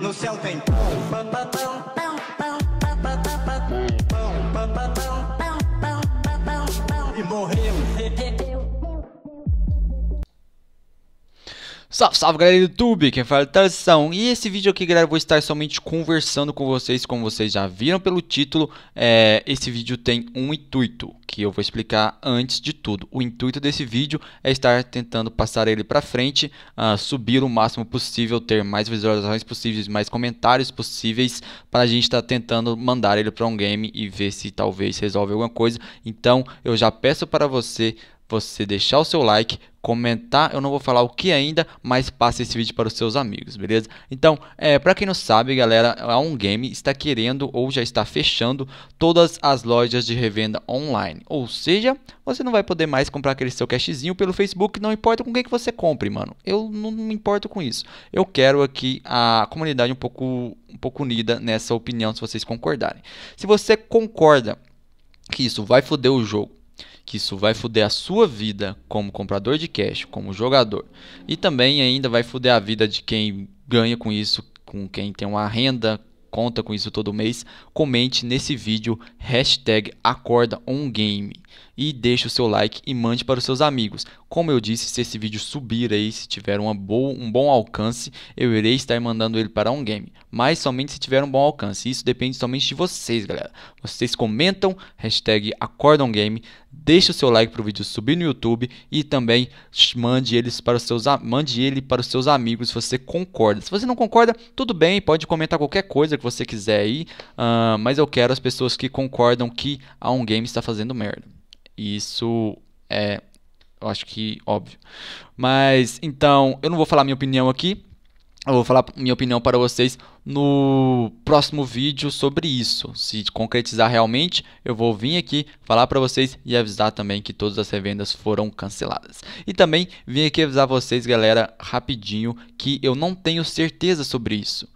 No céu tem pão, pão, pão, pão, pão. Salve, salve galera do YouTube, quem fala é Tarzão E esse vídeo aqui galera, eu vou estar somente conversando com vocês Como vocês já viram pelo título, é, esse vídeo tem um intuito Que eu vou explicar antes de tudo O intuito desse vídeo é estar tentando passar ele pra frente uh, Subir o máximo possível, ter mais visualizações possíveis Mais comentários possíveis Para a gente estar tá tentando mandar ele pra um game E ver se talvez resolve alguma coisa Então eu já peço para você você deixar o seu like, comentar. Eu não vou falar o que ainda, mas passe esse vídeo para os seus amigos, beleza? Então, é, para quem não sabe, galera, a On Game está querendo ou já está fechando todas as lojas de revenda online. Ou seja, você não vai poder mais comprar aquele seu cashzinho pelo Facebook, não importa com quem que você compre, mano. Eu não me importo com isso. Eu quero aqui a comunidade um pouco, um pouco unida nessa opinião, se vocês concordarem. Se você concorda que isso vai foder o jogo, que isso vai fuder a sua vida como comprador de cash, como jogador, e também ainda vai fuder a vida de quem ganha com isso, com quem tem uma renda, conta com isso todo mês, comente nesse vídeo hashtag AcordaOnGame e deixe o seu like e mande para os seus amigos. Como eu disse, se esse vídeo subir aí, se tiver uma boa, um bom alcance, eu irei estar mandando ele para um game. Mas somente se tiver um bom alcance. Isso depende somente de vocês, galera. Vocês comentam, hashtag AcordonGame, deixe o seu like para o vídeo subir no YouTube e também mande, eles para os seus, mande ele para os seus amigos se você concorda. Se você não concorda, tudo bem, pode comentar qualquer coisa que você quiser aí. Uh, mas eu quero as pessoas que concordam que a um game está fazendo merda. Isso é eu acho que óbvio. Mas então, eu não vou falar minha opinião aqui. Eu vou falar minha opinião para vocês no próximo vídeo sobre isso. Se concretizar realmente, eu vou vir aqui falar para vocês e avisar também que todas as revendas foram canceladas. E também vim aqui avisar vocês, galera, rapidinho, que eu não tenho certeza sobre isso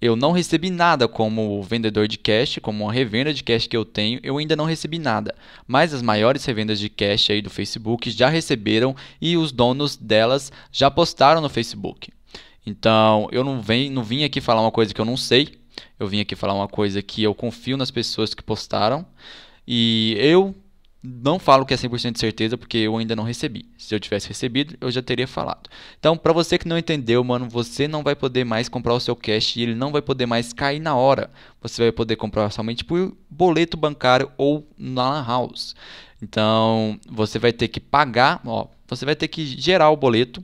eu não recebi nada como vendedor de cash, como uma revenda de cash que eu tenho, eu ainda não recebi nada. Mas as maiores revendas de cash aí do Facebook já receberam e os donos delas já postaram no Facebook. Então, eu não, vem, não vim aqui falar uma coisa que eu não sei, eu vim aqui falar uma coisa que eu confio nas pessoas que postaram. E eu não falo que é 100% de certeza, porque eu ainda não recebi. Se eu tivesse recebido, eu já teria falado. Então, para você que não entendeu, mano, você não vai poder mais comprar o seu cash e ele não vai poder mais cair na hora. Você vai poder comprar somente por boleto bancário ou na house. Então, você vai ter que pagar, ó, você vai ter que gerar o boleto,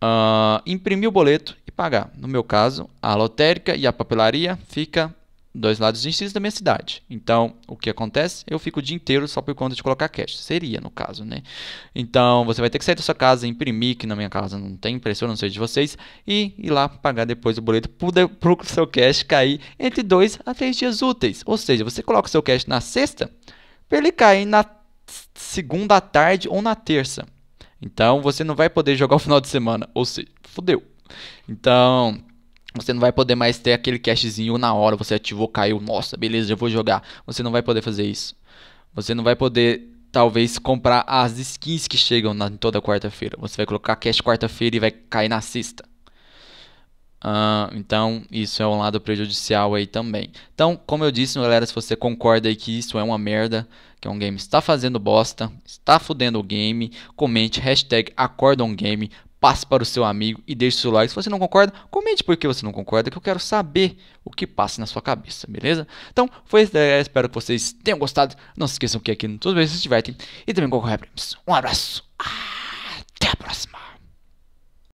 uh, imprimir o boleto e pagar. No meu caso, a lotérica e a papelaria fica dois lados distintos da minha cidade. Então, o que acontece? Eu fico o dia inteiro só por conta de colocar cash. Seria, no caso, né? Então, você vai ter que sair da sua casa, imprimir, que na minha casa não tem impressora, não sei de vocês, e ir lá pagar depois o boleto para o seu cash cair entre dois a três dias úteis. Ou seja, você coloca o seu cash na sexta, para ele cair na segunda tarde ou na terça. Então, você não vai poder jogar o final de semana. Ou seja, fodeu. Então... Você não vai poder mais ter aquele cashzinho na hora, você ativou, caiu, nossa, beleza, já vou jogar. Você não vai poder fazer isso. Você não vai poder, talvez, comprar as skins que chegam na, toda quarta-feira. Você vai colocar cash quarta-feira e vai cair na sexta. Uh, então, isso é um lado prejudicial aí também. Então, como eu disse, galera, se você concorda aí que isso é uma merda, que é um game está fazendo bosta, está fudendo o game, comente hashtag AcordaOnGame passe para o seu amigo e deixe o seu like. Se você não concorda, comente por que você não concorda, que eu quero saber o que passa na sua cabeça, beleza? Então, foi isso Espero que vocês tenham gostado. Não se esqueçam que aqui todos vocês se divertem e também com prêmios. Um abraço! Ah!